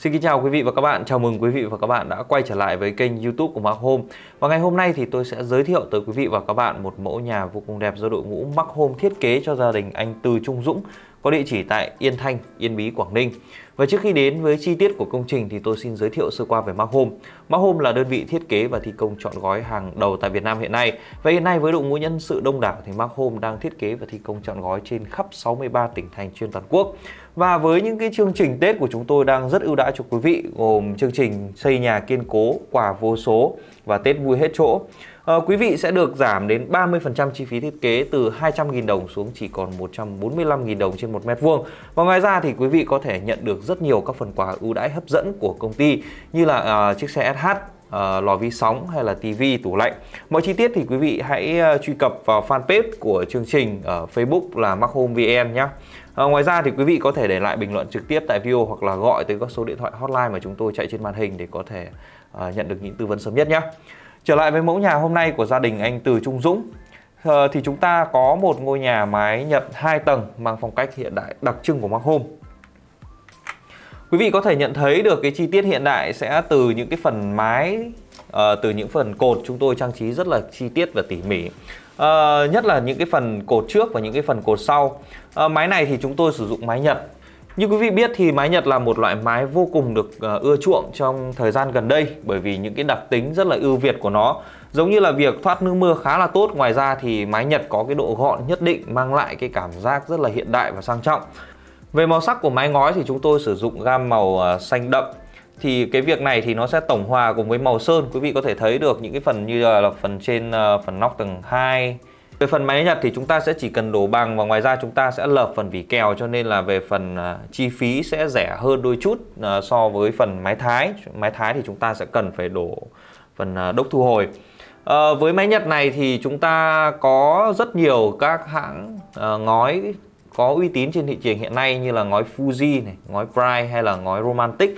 Xin kính chào quý vị và các bạn, chào mừng quý vị và các bạn đã quay trở lại với kênh youtube của Mark Home Và ngày hôm nay thì tôi sẽ giới thiệu tới quý vị và các bạn một mẫu nhà vô cùng đẹp do đội ngũ Mark Home thiết kế cho gia đình anh Từ Trung Dũng có địa chỉ tại Yên Thanh, Yên Bí, Quảng Ninh. Và trước khi đến với chi tiết của công trình thì tôi xin giới thiệu sơ qua về Mark Home. Mark Home là đơn vị thiết kế và thi công chọn gói hàng đầu tại Việt Nam hiện nay. Và hiện nay với đội ngũ nhân sự đông đảo thì Mark Home đang thiết kế và thi công chọn gói trên khắp 63 tỉnh thành trên toàn quốc. Và với những cái chương trình Tết của chúng tôi đang rất ưu đãi cho quý vị gồm chương trình xây nhà kiên cố, quà vô số và Tết vui hết chỗ. Ờ, quý vị sẽ được giảm đến 30% chi phí thiết kế từ 200.000 đồng xuống chỉ còn 145.000 đồng trên một mét vuông. Và ngoài ra thì quý vị có thể nhận được rất nhiều các phần quà ưu đãi hấp dẫn của công ty như là à, chiếc xe SH Uh, ờ, lò vi sóng hay là TV tủ lạnh mọi chi tiết thì quý vị hãy uh, truy cập vào fanpage của chương trình ở facebook là Mark Home vn nhé À, ngoài ra thì quý vị có thể để lại bình luận trực tiếp tại video hoặc là gọi tới các số điện thoại hotline mà chúng tôi chạy trên màn hình để có thể à, nhận được những tư vấn sớm nhất nhé. Trở lại với mẫu nhà hôm nay của gia đình anh Từ Trung Dũng à, thì chúng ta có một ngôi nhà mái Nhật 2 tầng mang phong cách hiện đại đặc trưng của Mark Home. Quý vị có thể nhận thấy được cái chi tiết hiện đại sẽ từ những cái phần mái à, từ những phần cột chúng tôi trang trí rất là chi tiết và tỉ mỉ à, nhất là những cái phần cột trước và những cái phần cột sau à, máy này thì chúng tôi sử dụng máy nhật như quý vị biết thì mái Nhật là một loại mái vô cùng được ờ, ưa chuộng trong thời gian gần đây bởi vì những cái đặc tính rất là ưu việt của nó. Giống như là việc thoát nước mưa khá là tốt, ngoài ra thì mái Nhật có cái độ gọn nhất định mang lại cái cảm giác rất là hiện đại và sang trọng. Về màu sắc của mái ngói thì chúng tôi sử dụng gam màu ờ, xanh đậm thì cái việc này thì nó sẽ tổng hòa cùng với màu sơn quý vị có thể thấy được những cái phần như là, phần trên ờ, phần nóc tầng 2 về phần máy nhật thì chúng ta sẽ chỉ cần đổ bằng và ngoài ra chúng ta sẽ lợp phần vỉ kèo cho nên là về phần à, chi phí sẽ rẻ hơn đôi chút à, so với phần máy thái. Máy thái thì chúng ta sẽ cần phải đổ phần uh, đốc thu hồi. À, với máy nhật này thì chúng ta có rất nhiều các hãng à, ngói có uy tín trên thị trường hiện nay như là ngói Fuji này, ngói Pride hay là ngói Romantic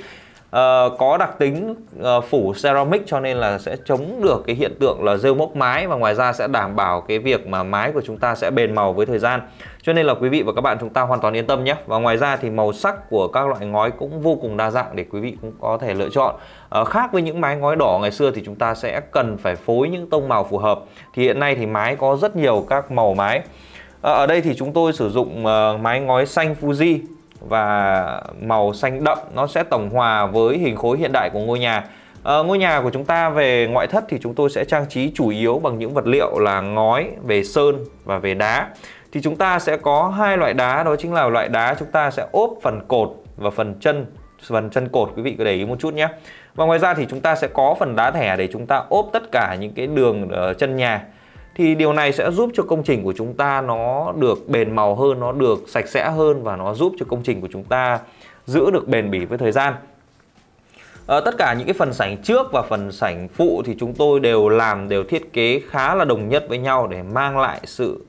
Uh, có đặc tính uh, phủ ceramic cho nên là sẽ chống được cái hiện tượng là rêu mốc mái và ngoài ra sẽ đảm bảo cái việc mà mái của chúng ta sẽ bền màu với thời gian cho nên là quý vị và các bạn chúng ta hoàn toàn yên tâm nhé và ngoài ra thì màu sắc của các loại ngói cũng vô cùng đa dạng để quý vị cũng có thể lựa chọn uh, khác với những mái ngói đỏ ngày xưa thì chúng ta sẽ cần phải phối những tông màu phù hợp thì hiện nay thì mái có rất nhiều các màu mái ở đây thì chúng tôi sử dụng mái ngói xanh Fuji và màu xanh đậm nó sẽ tổng hòa với hình khối hiện đại của ngôi nhà à, ngôi nhà của chúng ta về ngoại thất thì chúng tôi sẽ trang trí chủ yếu bằng những vật liệu là ngói về sơn và về đá thì chúng ta sẽ có hai loại đá đó chính là loại đá chúng ta sẽ ốp phần cột và phần chân phần chân cột quý vị cứ để ý một chút nhé và ngoài ra thì chúng ta sẽ có phần đá thẻ để chúng ta ốp tất cả những cái đường ở chân nhà thì điều này sẽ giúp cho công trình của chúng ta nó được bền màu hơn, nó được sạch sẽ hơn và nó giúp cho công trình của chúng ta giữ được bền bỉ với thời gian. À, tất cả những cái phần sảnh trước và phần sảnh phụ thì chúng tôi đều làm đều thiết kế khá là đồng nhất với nhau để mang lại sự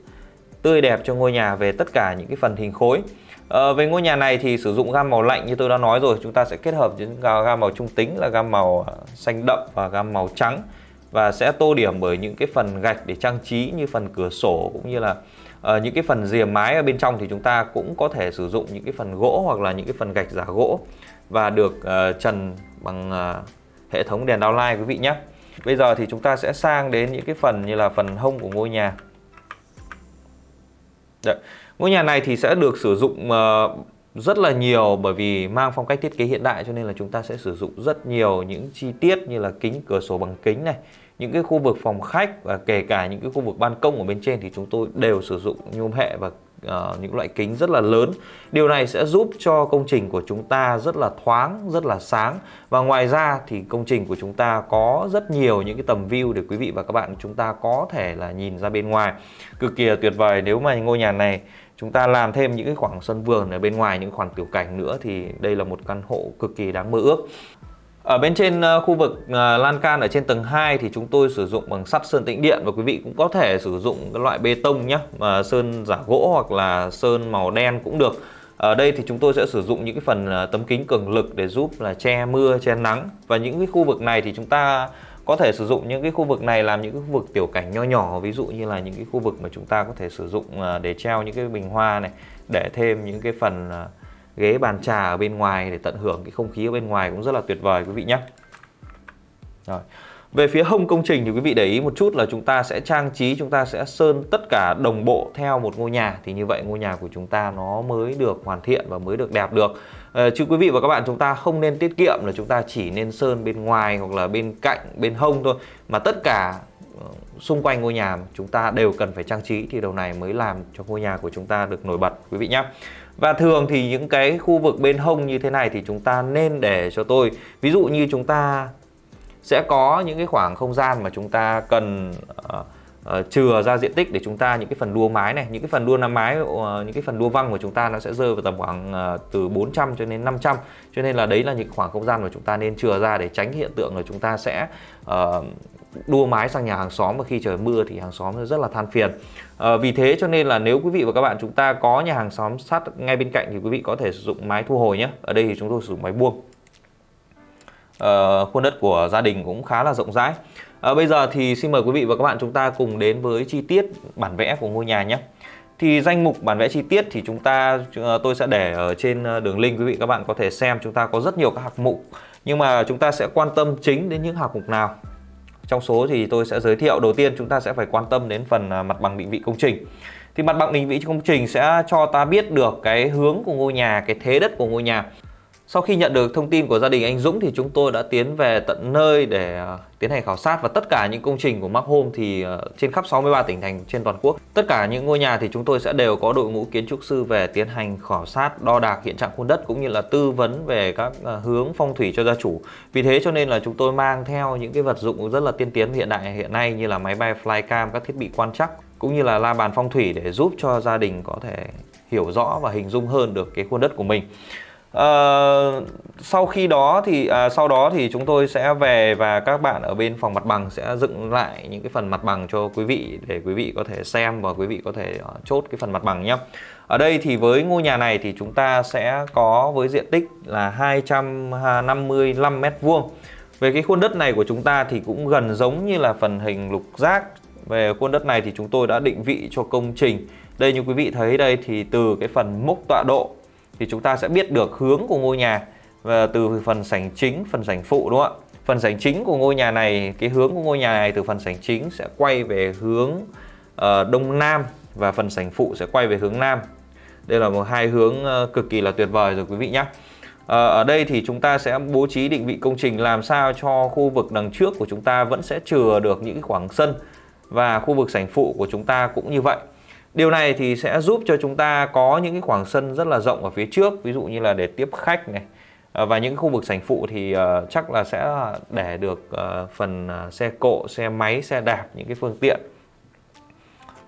tươi đẹp cho ngôi nhà về tất cả những cái phần hình khối. À, về ngôi nhà này thì sử dụng gam màu lạnh như tôi đã nói rồi, chúng ta sẽ kết hợp những gam màu trung tính là gam màu ờ, xanh đậm và gam màu trắng và sẽ tô điểm bởi những cái phần gạch để trang trí như phần cửa sổ cũng như là uh, những cái phần rìa mái ở bên trong thì chúng ta cũng có thể sử dụng những cái phần gỗ hoặc là những cái phần gạch giả gỗ và được uh, trần bằng uh, hệ thống đèn downlight quý vị nhé. Bây giờ thì chúng ta sẽ sang đến những cái phần như là phần hông của ngôi nhà. Đấy. Ngôi nhà này thì sẽ được sử dụng uh, rất là nhiều bởi vì mang phong cách thiết kế hiện đại cho nên là chúng ta sẽ sử dụng rất nhiều những chi tiết như là kính cửa sổ bằng kính này những cái khu vực phòng khách và kể cả những cái khu vực ban công ở bên trên thì chúng tôi đều sử dụng nhôm hệ và uh, những loại kính rất là lớn điều này sẽ giúp cho công trình của chúng ta rất là thoáng rất là sáng và ngoài ra thì công trình của chúng ta có rất nhiều những cái tầm view để quý vị và các bạn chúng ta có thể là nhìn ra bên ngoài cực kỳ tuyệt vời nếu mà ngôi nhà này chúng ta làm thêm những cái khoảng sân vườn ở bên ngoài những khoảng tiểu cảnh nữa thì đây là một căn hộ cực kỳ đáng mơ ước ở bên trên ờ, khu vực ờ, lan can ở trên tầng 2 thì chúng tôi sử dụng bằng sắt sơn tĩnh điện và quý vị cũng có thể sử dụng cái loại bê tông nhé, mà sơn giả gỗ hoặc là sơn màu đen cũng được. Ở đây thì chúng tôi sẽ sử dụng những cái phần ờ, tấm kính cường lực để giúp là che mưa, che nắng và những cái khu vực này thì chúng ta có thể sử dụng những cái khu vực này làm những cái khu vực tiểu cảnh nho nhỏ ví dụ như là những cái khu vực mà chúng ta có thể sử dụng để treo những cái bình hoa này để thêm những cái phần ghế bàn trà ở bên ngoài để tận hưởng cái không khí ở bên ngoài cũng rất là tuyệt vời quý vị nhé. Rồi. Về phía hông công trình thì quý vị để ý một chút là chúng ta sẽ trang trí, chúng ta sẽ sơn tất cả đồng bộ theo một ngôi nhà thì như vậy ngôi nhà của chúng ta nó mới được hoàn thiện và mới được đẹp được. Ờ, Chứ quý vị và các bạn chúng ta không nên tiết kiệm là chúng ta chỉ nên sơn bên ngoài hoặc là bên cạnh, bên hông thôi mà tất cả ờ, xung quanh ngôi nhà chúng ta đều cần phải trang trí thì điều này mới làm cho ngôi nhà của chúng ta được nổi bật quý vị nhé và thường thì những cái khu vực bên hông như thế này thì chúng ta nên để cho tôi ví dụ như chúng ta sẽ có những cái khoảng không gian mà chúng ta cần uh, uh, chừa ra diện tích để chúng ta những cái phần đua mái này, những cái phần đua nam mái, uh, những cái phần đua văng của chúng ta nó sẽ rơi vào tầm khoảng uh, từ 400 cho đến 500. Cho nên là đấy là những khoảng không gian mà chúng ta nên chừa ra để tránh hiện tượng là chúng ta sẽ uh, đua mái sang nhà hàng xóm và khi trời mưa thì hàng xóm rất là than phiền à, vì thế cho nên là nếu quý vị và các bạn chúng ta có nhà hàng xóm sát ngay bên cạnh thì quý vị có thể sử dụng mái thu hồi nhé ở đây thì chúng tôi sử dụng mái buông à, khuôn đất của gia đình cũng khá là rộng rãi à, bây giờ thì xin mời quý vị và các bạn chúng ta cùng đến với chi tiết bản vẽ của ngôi nhà nhé thì danh mục bản vẽ chi tiết thì chúng ta tôi sẽ để ở trên đường link quý vị các bạn có thể xem chúng ta có rất nhiều các hạng mục nhưng mà chúng ta sẽ quan tâm chính đến những hạng mục nào trong số thì tôi sẽ giới thiệu đầu tiên chúng ta sẽ phải quan tâm đến phần à, mặt bằng định vị công trình. Thì mặt bằng định vị công trình sẽ cho ta biết được cái hướng của ngôi nhà, cái thế đất của ngôi nhà sau khi nhận được thông tin của gia đình anh Dũng thì chúng tôi đã tiến về tận nơi để à, tiến hành khảo sát và tất cả những công trình của Mark Home thì à, trên khắp 63 tỉnh thành trên toàn quốc. Tất cả những ngôi nhà thì chúng tôi sẽ đều có đội ngũ kiến trúc sư về tiến hành khảo sát, đo đạc hiện trạng khuôn đất cũng như là tư vấn về các à, hướng phong thủy cho gia chủ. Vì thế cho nên là chúng tôi mang theo những cái vật dụng rất là tiên tiến hiện đại hiện nay như là máy bay flycam, các thiết bị quan trắc cũng như là la bàn phong thủy để giúp cho gia đình có thể hiểu rõ và hình dung hơn được cái khuôn đất của mình. Ờ, sau khi đó thì à, sau đó thì chúng tôi sẽ về và các bạn ở bên phòng mặt bằng sẽ dựng lại những cái phần mặt bằng cho quý vị để quý vị có thể xem và quý vị có thể uh, chốt cái phần mặt bằng nhé. Ở đây thì với ngôi nhà này thì chúng ta sẽ có với diện tích là 255 mét vuông. Về cái khuôn đất này của chúng ta thì cũng gần giống như là phần hình lục giác. Về khuôn đất này thì chúng tôi đã định vị cho công trình. Đây như quý vị thấy đây thì từ cái phần mốc tọa độ thì chúng ta sẽ biết được hướng của ngôi nhà và từ phần sảnh chính, phần sảnh phụ đúng không ạ? Phần sảnh chính của ngôi nhà này, cái hướng của ngôi nhà này từ phần sảnh chính sẽ quay về hướng uh, đông nam và phần sảnh phụ sẽ quay về hướng nam. Đây là một hai hướng uh, cực kỳ là tuyệt vời rồi quý vị nhé. Uh, ờ, ở đây thì chúng ta sẽ bố trí định vị công trình làm sao cho khu vực đằng trước của chúng ta vẫn sẽ chừa được những khoảng sân và khu vực sảnh phụ của chúng ta cũng như vậy. Điều này thì sẽ giúp cho chúng ta có những cái khoảng sân rất là rộng ở phía trước, ví dụ như là để tiếp khách này. Ờ, và những khu vực sảnh phụ thì ờ, chắc là sẽ để được ờ, phần xe cộ, xe máy, xe đạp, những cái phương tiện.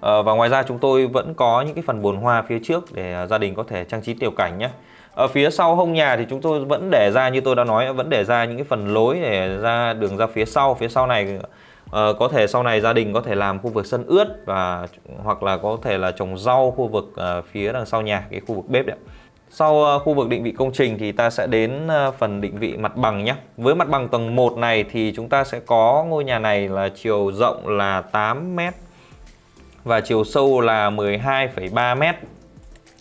Và ngoài ra chúng tôi vẫn có những cái phần bồn hoa phía trước để gia đình có thể trang trí tiểu cảnh nhé. Ở phía sau hông nhà thì chúng tôi vẫn để ra như tôi đã nói vẫn để ra những cái phần lối để ra đường ra phía sau. Phía sau này à, có thể sau này gia đình có thể làm khu vực sân ướt và hoặc là có thể là trồng rau khu vực à, phía đằng sau nhà cái khu vực bếp đấy sau à, khu vực định vị công trình thì ta sẽ đến à, phần định vị mặt bằng nhé với mặt bằng tầng 1 này thì chúng ta sẽ có ngôi nhà này là chiều rộng là 8 m và chiều sâu là 12,3 m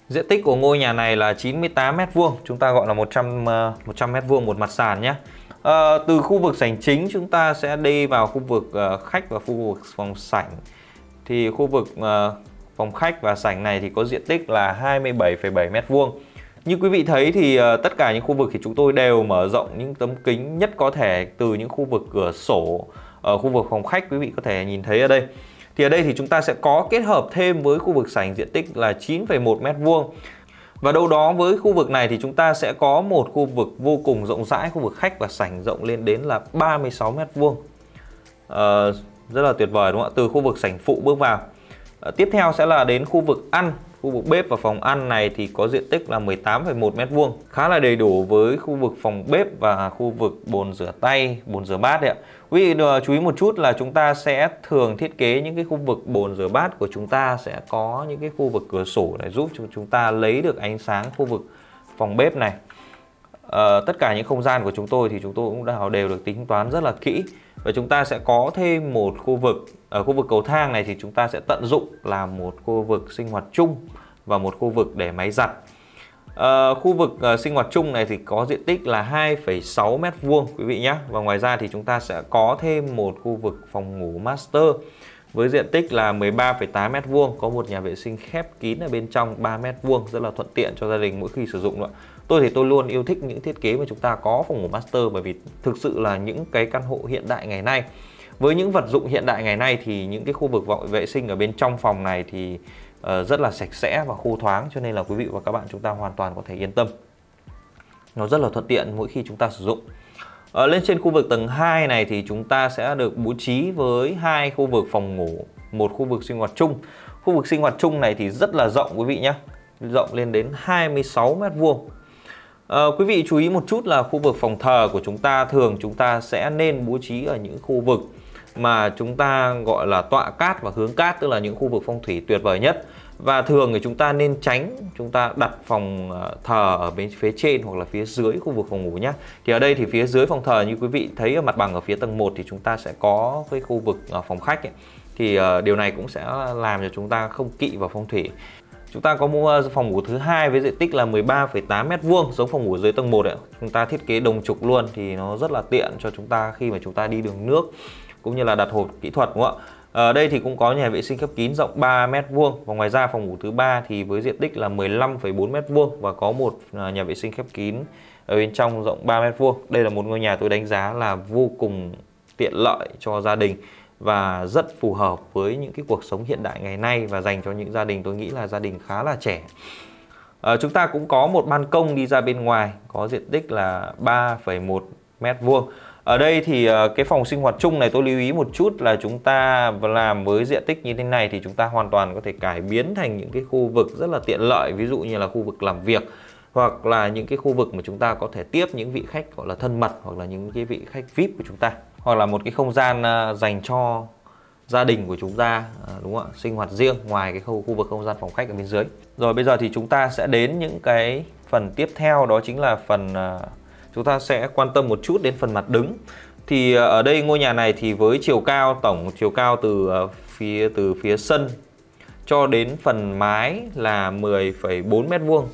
Diện tích của ngôi nhà này là 98 m vuông, chúng ta gọi là 100 100 m vuông một mặt sàn nhé à, từ khu vực sảnh chính chúng ta sẽ đi vào khu vực uh, khách và khu vực phòng sảnh thì khu vực uh, phòng khách và sảnh này thì có diện tích là 27,7 m2 như quý vị thấy thì uh, tất cả những khu vực thì chúng tôi đều mở rộng những tấm kính nhất có thể từ những khu vực cửa sổ ở khu vực phòng khách quý vị có thể nhìn thấy ở đây thì ở đây thì chúng ta sẽ có kết hợp thêm với khu vực sảnh diện tích là 9,1 m2 và đâu đó với khu vực này thì chúng ta sẽ có một khu vực vô cùng rộng rãi, khu vực khách và sảnh rộng lên đến là 36 mét vuông. Ờ, rất là tuyệt vời đúng không ạ? Từ khu vực sảnh phụ bước vào. À, tiếp theo sẽ là đến khu vực ăn Khu vực bếp và phòng ăn này thì có diện tích là 18,1 m2, khá là đầy đủ với khu vực phòng bếp và khu vực bồn rửa tay, bồn rửa bát đấy ạ. Quý vị ờ, chú ý một chút là chúng ta sẽ thường thiết kế những cái khu vực bồn rửa bát của chúng ta sẽ có những cái khu vực cửa sổ để giúp cho chúng ta lấy được ánh sáng khu vực phòng bếp này. À, tất cả những không gian của chúng tôi thì chúng tôi cũng đã đều được tính toán rất là kỹ và chúng ta sẽ có thêm một khu vực ở khu vực cầu thang này thì chúng ta sẽ tận dụng là một khu vực sinh hoạt chung và một khu vực để máy giặt à, khu vực à, sinh hoạt chung này thì có diện tích là 2,6 mét vuông quý vị nhé và ngoài ra thì chúng ta sẽ có thêm một khu vực phòng ngủ master với diện tích là 13,8 mét vuông có một nhà vệ sinh khép kín ở bên trong 3 mét vuông rất là thuận tiện cho gia đình mỗi khi sử dụng nữa. Tôi thì tôi luôn yêu thích những thiết kế mà chúng ta có phòng ngủ master bởi vì thực sự là những cái căn hộ hiện đại ngày nay với những vật dụng hiện đại ngày nay thì những cái khu vực vệ sinh ở bên trong phòng này thì uh, rất là sạch sẽ và khô thoáng cho nên là quý vị và các bạn chúng ta hoàn toàn có thể yên tâm nó rất là thuận tiện mỗi khi chúng ta sử dụng ở ờ, lên trên khu vực tầng 2 này thì chúng ta sẽ được bố trí với hai khu vực phòng ngủ, một khu vực sinh hoạt chung. Khu vực sinh hoạt chung này thì rất là rộng quý vị nhé, rộng lên đến 26 mét vuông. À, quý vị chú ý một chút là khu vực phòng thờ của chúng ta thường chúng ta sẽ nên bố trí ở những khu vực mà chúng ta gọi là tọa cát và hướng cát tức là những khu vực phong thủy tuyệt vời nhất và thường thì chúng ta nên tránh chúng ta đặt phòng ờ, thờ ở bên phía trên hoặc là phía dưới khu vực phòng ngủ nhé thì ở đây thì phía dưới phòng thờ như quý vị thấy ở mặt bằng ở phía tầng 1 thì chúng ta sẽ có cái khu vực ờ, phòng khách ấy. thì ờ, điều này cũng sẽ làm cho chúng ta không kỵ vào phong thủy Chúng ta có mua phòng ngủ thứ hai với diện tích là 13,8 m2 giống phòng ngủ dưới tầng 1 ấy. Chúng ta thiết kế đồng trục luôn thì nó rất là tiện cho chúng ta khi mà chúng ta đi đường nước cũng như là đặt hộp kỹ thuật đúng không ạ? Ở đây thì cũng có nhà vệ sinh khép kín rộng 3 m vuông và ngoài ra phòng ngủ thứ ba thì với diện tích là 15,4 m vuông và có một à, nhà vệ sinh khép kín ở bên trong rộng 3 m vuông. Đây là một ngôi nhà tôi đánh giá là vô cùng tiện lợi cho gia đình và rất phù hợp với những cái cuộc sống hiện đại ngày nay và dành cho những gia đình tôi nghĩ là gia đình khá là trẻ. À, chúng ta cũng có một ban công đi ra bên ngoài có diện tích là 3,1 mét vuông ở đây thì ờ, cái phòng sinh hoạt chung này tôi lưu ý một chút là chúng ta làm với diện tích như thế này thì chúng ta hoàn toàn có thể cải biến thành những cái khu vực rất là tiện lợi ví dụ như là khu vực làm việc hoặc là những cái khu vực mà chúng ta có thể tiếp những vị khách gọi là thân mật hoặc là những cái vị khách VIP của chúng ta hoặc là một cái không gian ờ, dành cho gia đình của chúng ta ờ, đúng không ạ sinh hoạt riêng ngoài cái khu khu vực không gian phòng khách ở bên dưới rồi bây giờ thì chúng ta sẽ đến những cái phần tiếp theo đó chính là phần chúng ta sẽ quan tâm một chút đến phần mặt đứng thì ờ, ở đây ngôi nhà này thì với chiều cao tổng chiều cao từ ờ, phía từ phía sân cho đến phần mái là 10,4 mét vuông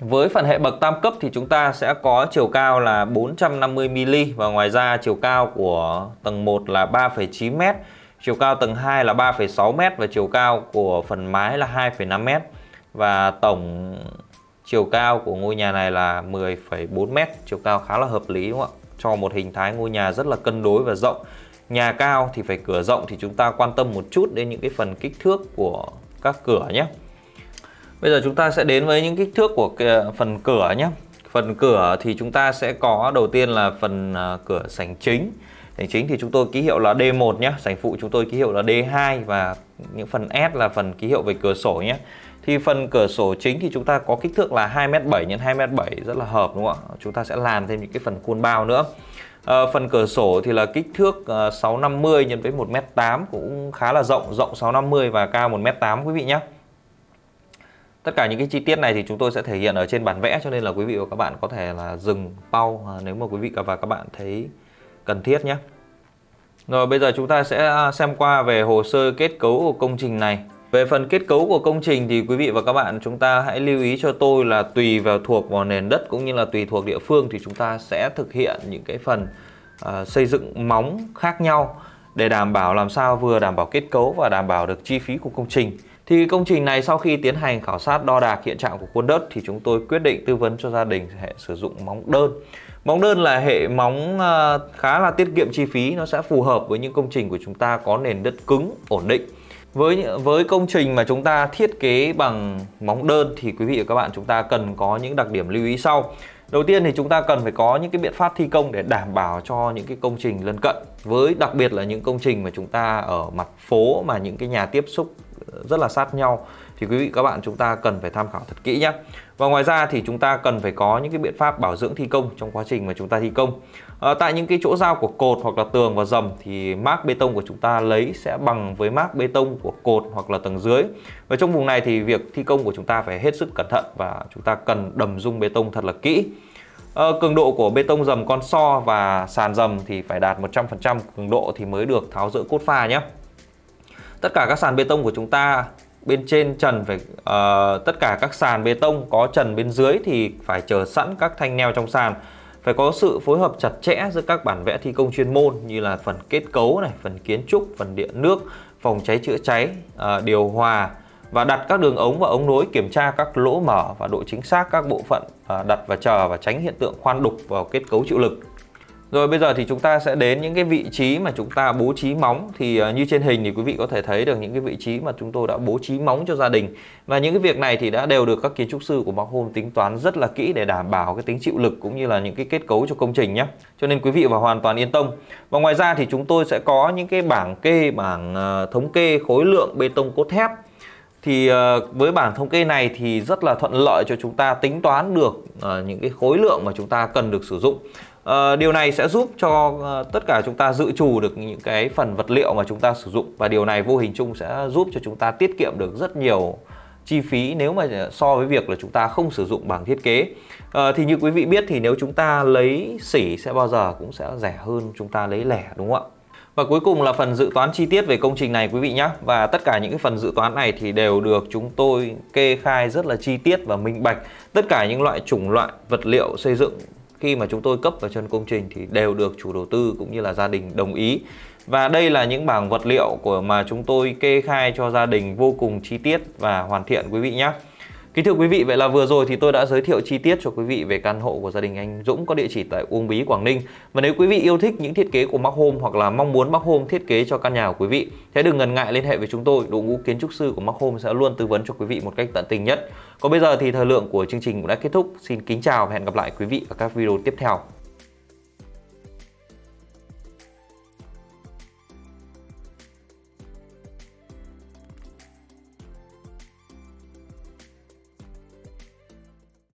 với phần hệ bậc tam cấp thì chúng ta sẽ có chiều cao là 450mm và ngoài ra chiều cao của tầng 1 là 3,9m, chiều cao tầng 2 là 3,6m và chiều cao của phần mái là 2,5m. Và tổng Chiều cao của ngôi nhà này là 10,4m, chiều cao khá là hợp lý đúng không ạ? Cho một hình thái ngôi nhà rất là cân đối và rộng. Nhà cao thì phải cửa rộng thì chúng ta quan tâm một chút đến những cái phần kích thước của các cửa nhé. Bây giờ chúng ta sẽ đến với những kích thước của phần cửa nhé. Phần cửa thì chúng ta sẽ có đầu tiên là phần à, cửa sảnh chính. Sảnh chính thì chúng tôi ký hiệu là D1 nhé, sảnh phụ chúng tôi ký hiệu là D2 và những phần S là phần ký hiệu về cửa sổ nhé thì phần cửa sổ chính thì chúng ta có kích thước là 2m7 x 2m7 rất là hợp đúng không ạ chúng ta sẽ làm thêm những cái phần khuôn bao nữa à, phần cửa sổ thì là kích thước 650 ờ, nhân với 1m8 cũng khá là rộng rộng 650 và cao 1m8 quý vị nhé Tất cả những cái chi tiết này thì chúng tôi sẽ thể hiện ở trên bản vẽ cho nên là quý vị và các bạn có thể là dừng bao ờ, nếu mà quý vị và các bạn thấy cần thiết nhé. Rồi bây giờ chúng ta sẽ xem qua về hồ sơ kết cấu của công trình này. Về phần kết cấu của công trình thì quý vị và các bạn chúng ta hãy lưu ý cho tôi là tùy vào thuộc vào nền đất cũng như là tùy thuộc địa phương thì chúng ta sẽ thực hiện những cái phần uh, xây dựng móng khác nhau để đảm bảo làm sao vừa đảm bảo kết cấu và đảm bảo được chi phí của công trình. Thì công trình này sau khi tiến hành khảo sát đo đạc hiện trạng của khuôn đất thì chúng tôi quyết định tư vấn cho gia đình hệ sử dụng móng đơn. Móng đơn là hệ móng à, khá là tiết kiệm chi phí, nó sẽ phù hợp với những công trình của chúng ta có nền đất cứng, ổn định với với công trình mà chúng ta thiết kế bằng móng đơn thì quý vị và các bạn chúng ta cần có những đặc điểm lưu ý sau đầu tiên thì chúng ta cần phải có những cái biện pháp thi công để đảm bảo cho những cái công trình lân cận với đặc biệt là những công trình mà chúng ta ở mặt phố mà những cái nhà tiếp xúc rất là sát nhau thì quý vị các bạn chúng ta cần phải tham khảo thật kỹ nhé và ngoài ra thì chúng ta cần phải có những cái biện pháp bảo dưỡng thi công trong quá trình mà chúng ta thi công à, tại những cái chỗ giao của cột hoặc là tường và dầm thì mác bê tông của chúng ta lấy sẽ bằng với mác bê tông của cột hoặc là tầng dưới và trong vùng này thì việc thi công của chúng ta phải hết sức cẩn thận và chúng ta cần đầm dung bê tông thật là kỹ ờ, cường độ của bê tông dầm con so và sàn dầm thì phải đạt 100% cường độ thì mới được tháo rỡ cốt pha nhé. Tất cả các sàn bê tông của chúng ta bên trên trần phải uh, tất cả các sàn bê tông có trần bên dưới thì phải chờ sẵn các thanh neo trong sàn phải có sự phối hợp chặt chẽ giữa các bản vẽ thi công chuyên môn như là phần kết cấu này phần kiến trúc phần điện nước phòng cháy chữa cháy uh, điều hòa và đặt các đường ống và ống nối kiểm tra các lỗ mở và độ chính xác các bộ phận uh, đặt và chờ và tránh hiện tượng khoan đục vào kết cấu chịu lực rồi bây giờ thì chúng ta sẽ đến những cái vị trí mà chúng ta bố trí móng thì ờ, như trên hình thì quý vị có thể thấy được những cái vị trí mà chúng tôi đã bố trí móng cho gia đình. Và những cái việc này thì đã đều được các kiến trúc sư của Mark Home tính toán rất là kỹ để đảm bảo cái tính chịu lực cũng như là những cái kết cấu cho công trình nhé. Cho nên quý vị và hoàn toàn yên tâm. Và ngoài ra thì chúng tôi sẽ có những cái bảng kê bảng ờ, thống kê khối lượng bê tông cốt thép thì ờ, với bảng thống kê này thì rất là thuận lợi cho chúng ta tính toán được những cái khối lượng mà chúng ta cần được sử dụng Ờ, điều này sẽ giúp cho ờ, tất cả chúng ta dự trù được những cái phần vật liệu mà chúng ta sử dụng và điều này vô hình chung sẽ giúp cho chúng ta tiết kiệm được rất nhiều chi phí nếu mà ờ, so với việc là chúng ta không sử dụng bảng thiết kế à, thì như quý vị biết thì nếu chúng ta lấy xỉ sẽ bao giờ cũng sẽ rẻ hơn chúng ta lấy lẻ đúng không ạ và cuối cùng là phần dự toán chi tiết về công trình này quý vị nhé Và tất cả những cái phần dự toán này thì đều được chúng tôi kê khai rất là chi tiết và minh bạch Tất cả những loại chủng loại vật liệu xây dựng khi mà chúng tôi cấp vào chân công trình thì đều được chủ đầu tư cũng như là gia đình đồng ý và đây là những bảng vật liệu của mà chúng tôi kê khai cho gia đình vô cùng chi tiết và hoàn thiện quý vị nhé Kính thưa quý vị, vậy là vừa rồi thì tôi đã giới thiệu chi tiết cho quý vị về căn hộ của gia đình anh Dũng có địa chỉ tại Uông Bí, Quảng Ninh. Và nếu quý vị yêu thích những thiết kế của Mark Home hoặc là mong muốn Mark Home thiết kế cho căn nhà của quý vị, thế đừng ngần ngại liên hệ với chúng tôi, đội ngũ kiến trúc sư của Mark Home sẽ luôn tư vấn cho quý vị một cách tận tình nhất. Còn bây giờ thì thời lượng của chương trình cũng đã kết thúc. Xin kính chào và hẹn gặp lại quý vị ở các video tiếp theo.